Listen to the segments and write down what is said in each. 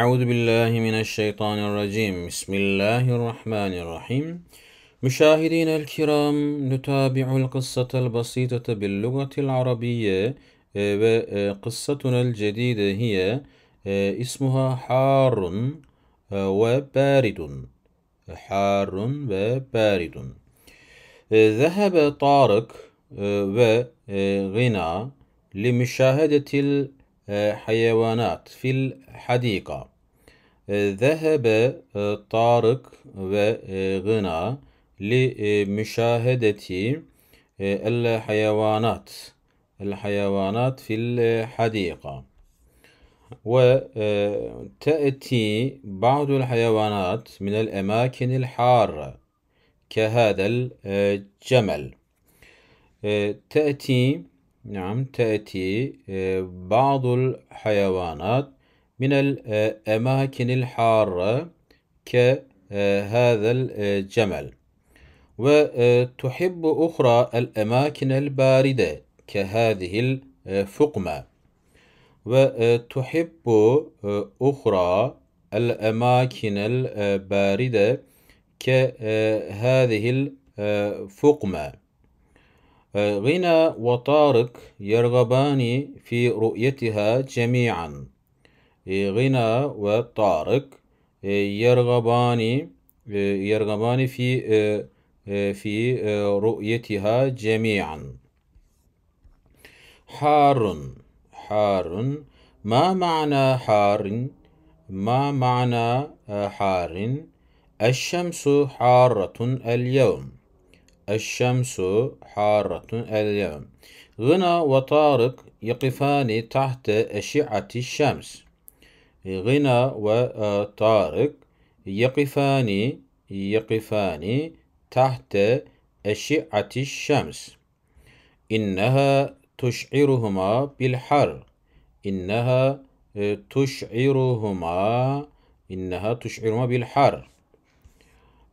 أعوذ بالله من الشيطان الرجيم بسم الله الرحمن الرحيم مشاهدينا الكرام نتابع القصة البسيطة باللغة العربية وقصتنا آه، الجديدة هي آه، اسمها حار آه، وبارد حار وبارد ذهب طارق وغنى لمشاهدة آه، حيوانات في الحديقة آه، ذهب آه، طارق وغنى لمشاهدة الحيوانات الحيوانات في الحديقة وتأتي بعض الحيوانات من الأماكن الحارة كهذا الجمل تأتي نعم تأتي آه، بعض الحيوانات من الأماكن آه، الحارة كهذا آه، الجمل وتحب أخرى الأماكن الباردة كهذه الفقمة وتحب أخرى الأماكن الباردة كهذه الفقمة غنى وطارق يرغبان في رؤيتها جميعا غنى وطارق يرغبان يرغبان في في رؤيتها جميعا حار حار ما معنى حار ما معنى حار الشمس حارة اليوم الشمس حارة اليوم غنى وطارق يقفان تحت أشعة الشمس غنى وطارق يقفان يقفان تحت أشعة الشمس إنها تشعرهما بالحر إنها تشعرهما إنها تشعرهما بالحر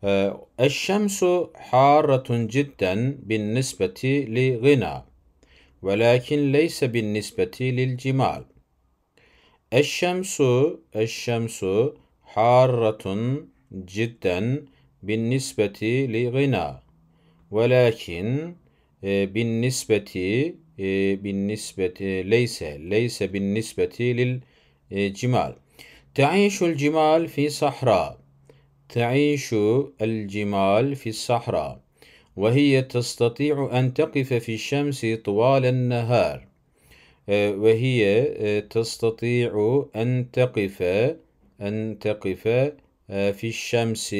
آه، الشمس حارة جدا بالنسبة لغنى ولكن ليس بالنسبة للجمال الشمس الشمس حارة جدا بالنسبة لغنى ولكن آه، بالنسبة آه، بالنسبة ليس ليس بالنسبة للجمال تعيش الجمال في صحراء تعيش الجمال في الصحراء وهي تستطيع أن تقف في الشمس طوال النهار آه، وهي آه، تستطيع أن تقف أن تقف آه، في الشمس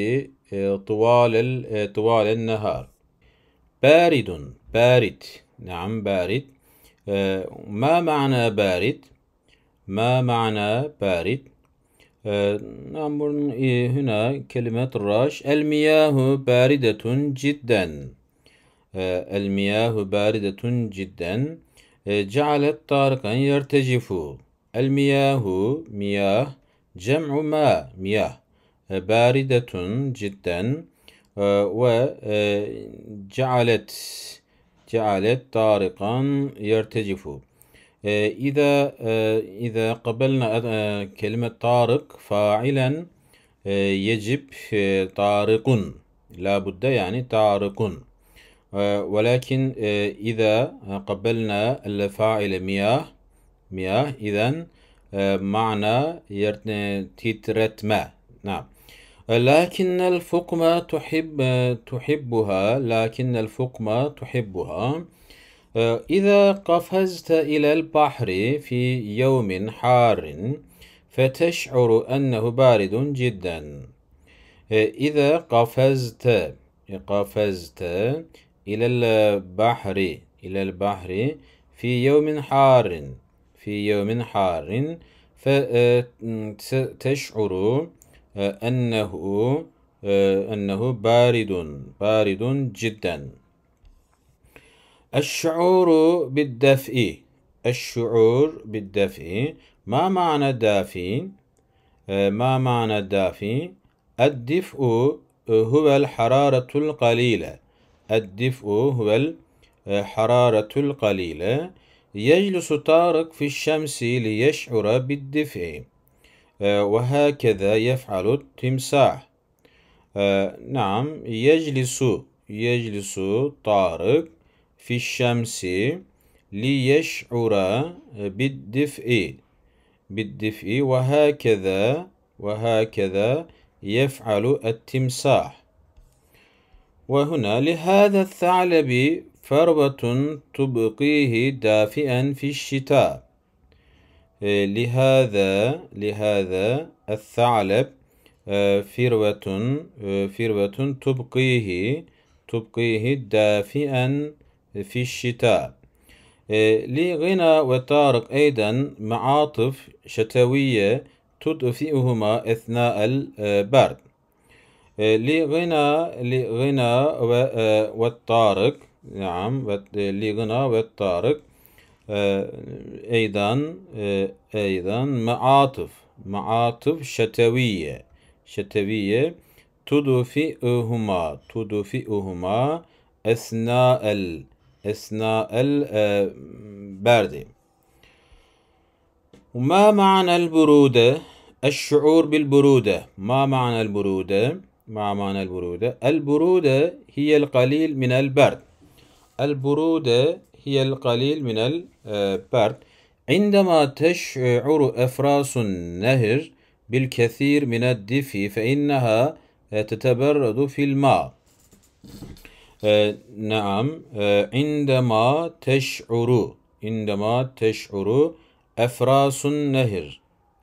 طوال طوال النهار بارد بارد نعم بارد ما معنى بارد ما معنى بارد Ee, Namur hüna kelimet raş. El miyahu baridetun cidden. Ee, el miyahu baridetun cidden. Ee, cealet tarıkan yertecifu. El miyah. Cem'u ma miyah. Baridetun cidden. Ve e, cealet cealet tarıkan yertecifu. آه، إذا آه، إذا قبلنا آه، كلمة طارق فاعلا يجب طارق لا بد يعني طارق ولكن إذا قبلنا الفاعل مياه مياه إذا معنى تترتمى نعم لكن الفقمة تحب تحبها لكن الفقمة تحبها آه، إذا قفزت إلى البحر في يوم حار فتشعر أنه بارد جدا آه، إذا قفزت قفزت إلى البحر إلى البحر في يوم حار في يوم حار فتشعر آه، أنه أنه بارد بارد جدا الشعور بالدفء الشعور بالدفء ما معنى الدافي آه، ما معنى الدافي الدفء هو الحرارة القليلة الدفء هو الحرارة آه، القليلة يجلس طارق في الشمس ليشعر بالدفء آه، وهكذا يفعل التمساح نعم يجلس يجلس طارق في الشمس ليشعر بالدفء بالدفء وهكذا وهكذا يفعل التمساح وهنا لهذا الثعلب فربة تبقيه دافئا في الشتاء لهذا لهذا الثعلب فروة آه، فروة آه، تبقيه تبقيه دافئا في الشتاء آه، لغنى وطارق أيضا معاطف شتوية تدفئهما أثناء البرد آه، لغنى لغنى آه، والطارق نعم لغنى والطارق أيضا أيضا معاطف معاطف شتوية شتوية تدفئهما تدفئهما أثناء البرد أثناء البرد آه، ما معنى البرودة؟ الشعور بالبرودة ما معنى البرودة؟ ما معنى البرودة؟ البرودة هي القليل من البرد البرودة هي القليل من البرد آه، عندما تشعر أفراس النهر بالكثير من الدفء فإنها آه، تتبرد في الماء آه، نعم آه، عندما تشعر عندما تشعر أفراس النهر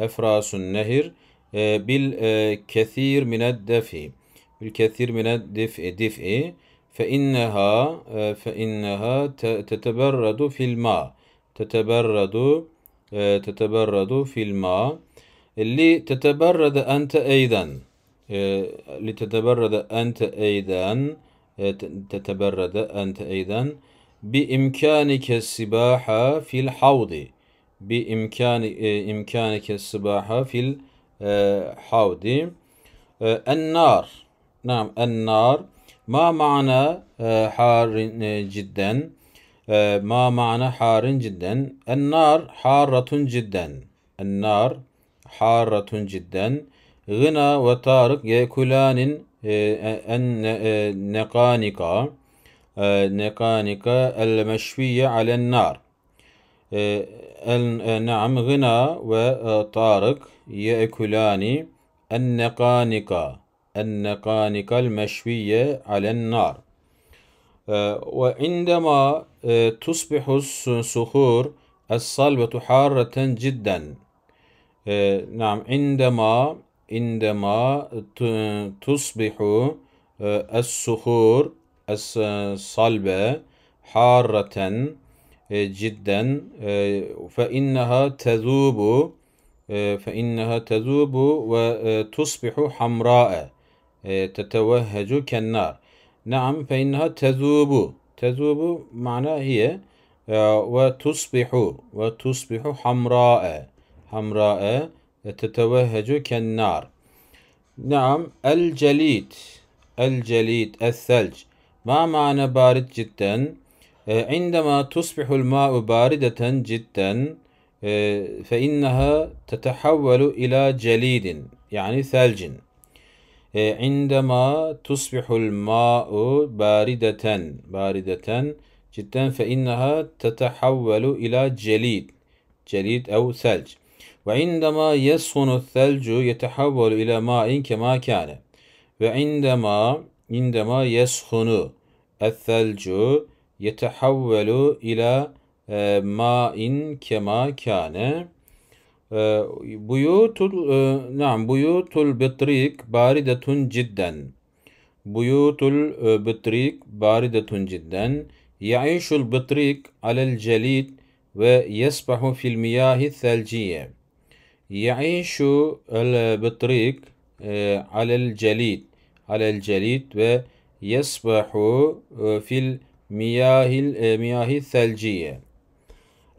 أفراس النهر آه، بالكثير من الدفء بالكثير من الدفء دفء فإنها فإنها تتبرد في الماء تتبرد تتبرد في الماء لتتبرد أنت أيضا لتتبرد أنت أيضا teteberrede ente eyden bi imkanike sibaha fil havdi bi imkani e, imkanike sibaha fil e, havdi e, ennar nam ennar ma ma'na harin cidden ma ma'na harin cidden ennar harratun cidden ennar harratun cidden gına ve tarık yekulanin النقانق آه، آه، نقانقة آه، المشوية على النار نعم غنى وطارق يأكلان النقانق النقانق المشوية على النار وعندما تصبح الصخور الصلبة حارة جدا نعم عندما عندما تصبح آه، الصخور الصلبة حارة آه، جدا آه، فإنها تذوب فإنها تذوب وتصبح حمراء تتوهج كالنار نعم فإنها تذوب تذوب معنى هي وتصبح وتصبح حمراء حمراء تتوهج كالنار نعم الجليد الجليد الثلج ما معنى بارد جدا آه، عندما تصبح الماء باردة جدا آه، فإنها تتحول إلى جليد يعني ثلج آه، عندما تصبح الماء باردة باردة جدا فإنها تتحول إلى جليد جليد أو ثلج Ve indema yesunu selcu yetehavvalu ila ma'in kema kâne. Ve indema indema yeshunu selcu yetehavvalu ila e, ma'in kema kâne. E, buyutul e, nam buyutul bitrik baridetun cidden. Buyutul bitrik baridetun cidden. Ya'işul bitrik alel celid ve yesbahu fil miyahi selciye. يعيش بالطريق آه، على الجليد على الجليد ويسبح آه، في المياه المياه آه، الثلجية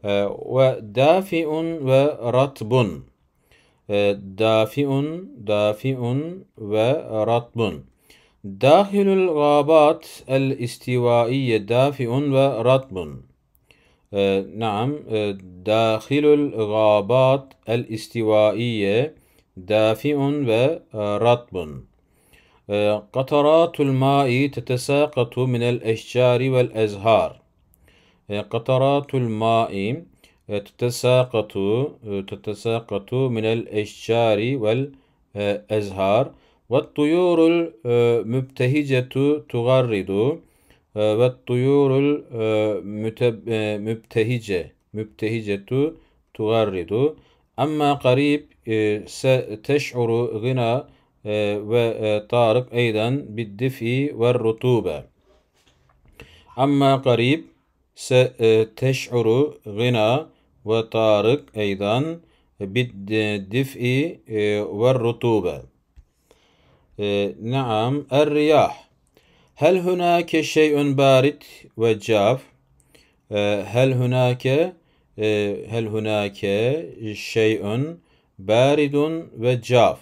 ودافئ ورطب دافئ دافئ ورطب داخل الغابات الاستوائية دافئ ورطب آه، نعم آه، داخل الغابات الاستوائية دافئ ورطب آه، قطرات الماء تتساقط من الأشجار والأزهار قطرات الماء تتساقط تتساقط من الأشجار والأزهار والطيور المبتهجة تغرد Ee, ve duyurul e, e, müptehice müptehicetu tugarridu ama qarib e, teş'uru gına ve Tarık eyden biddifi ve rutube ama qarib teş'uru gına ve Tarık eyden biddifi ve rutube نعم الرياح Hel hunake şey'un barit ve caf. Ee, hel hunake e, hel hunake şey'un baridun ve caf.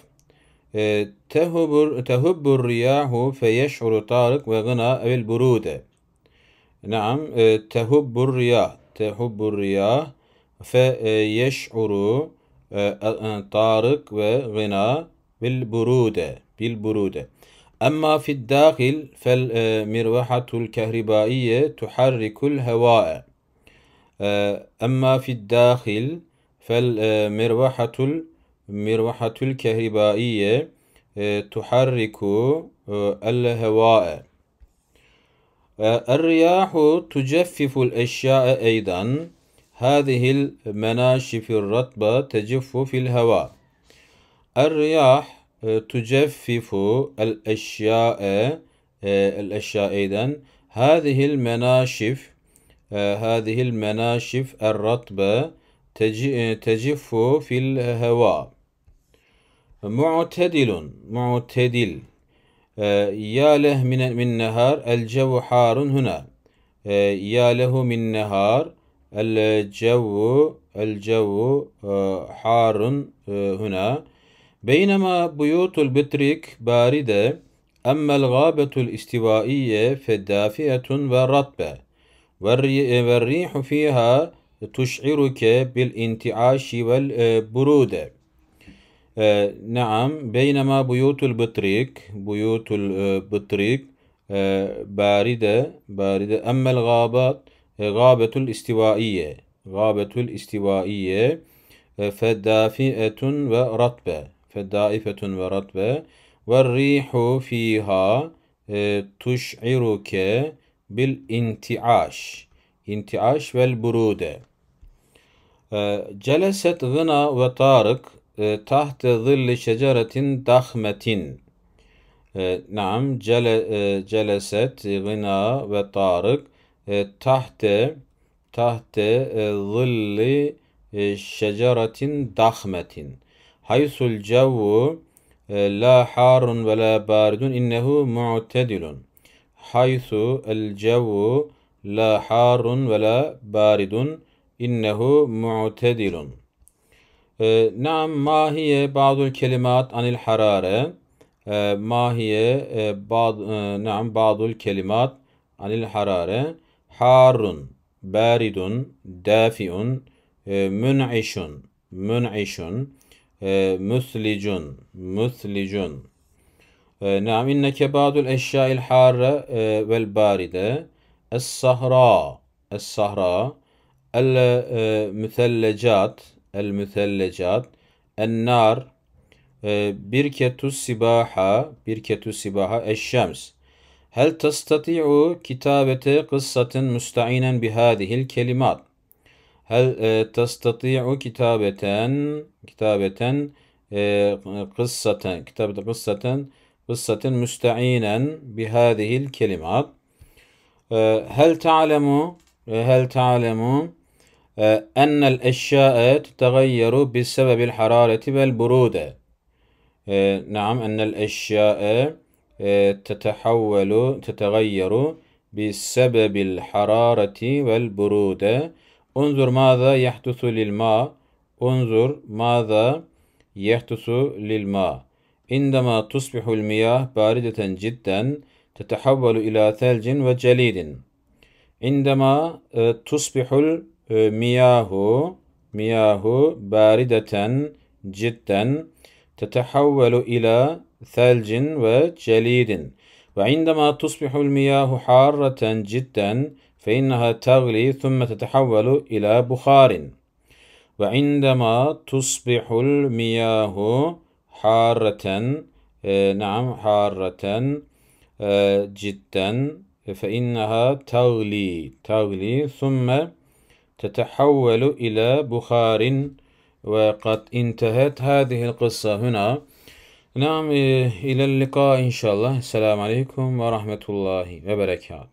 Ee, tehubur tehubbur riyahu feyeş'uru Tarık ve gına evil burude. Naam e, tehubur riyah. tehubur riyah feyeş'uru e, Tarık ve gına bil burude. Bil burude. أما في الداخل فالمروحة الكهربائية تحرك الهواء آه، أما في الداخل فالمروحة المروحة الكهربائية آه، تحرك آه، الهواء الرياح تجفف الأشياء أيضا هذه المناشف الرطبة تجف في الهواء الرياح آه، تجفف الأشياء آه، آه، الأشياء أيضا هذه المناشف هذه المناشف الرطبة تجف في الهواء معتدل معتدل يا له من من نهار الجو حار هنا يا له من نهار الجو الجو حار هنا بينما بيوت البتريك باردة أما الغابة الاستوائية فدافئة ورطبة والريح فيها تشعرك بالانتعاش والبرودة آه، نعم بينما بيوت البطريق بيوت البطريق آه، باردة باردة أما الغابات غابة الاستوائية غابة الاستوائية آه، فدافئة ورطبة فدائفة ورطبة والريح فيها آه، تشعرك بالانتعاش انتعاش والبرودة آه، جلست غنى وطارق آه، تحت ظل شجرة ضخمة نعم جل جلست غنى وطارق تحت تحت ظل شجرة ضخمة Haysul cevvu e, la harun ve la baridun innehu mu'tedilun. Haysu el cevvu la harun ve la baridun innehu mu'tedilun. E, naam mahiye ba'dul kelimat anil harare. E, mahiye naam ba'dul kelimat anil harare. Harun, baridun, dafiun, mün'işun, mün'işun e, müslicun müslicun e, ee, Naam inneke ba'dul eşyail harre e, vel baride es sahra es sahra el e, mütellecat el mütellecat en nar e, birketu sibaha birketu sibaha eşşems Hel tastati'u kitabete kıssatin müstainen bihadihil kelimat هل آه، تستطيع كتابة كتابة آه، قصة كتابة قصة قصة مستعينا بهذه الكلمات آه، هل تعلم هل تعلم أن الأشياء تتغير بسبب الحرارة والبرودة نعم أن الأشياء تتحول تتغير بسبب الحرارة والبرودة انظر ماذا يحدث للماء انظر ماذا يحدث للماء عندما تصبح المياه باردة جدا تتحول إلى ثلج وجليد عندما آه، تصبح المياه مياه باردة جدا تتحول إلى ثلج وجليد وعندما تصبح المياه حارة جدا فإنها تغلي ثم تتحول إلى بخار وعندما تصبح المياه حارة آه، نعم حارة آه، جدا فإنها تغلي تغلي ثم تتحول إلى بخار وقد انتهت هذه القصة هنا Nam eh, ilel lika inşallah. Selamun Aleyküm ve Rahmetullahi ve Berekatuhu.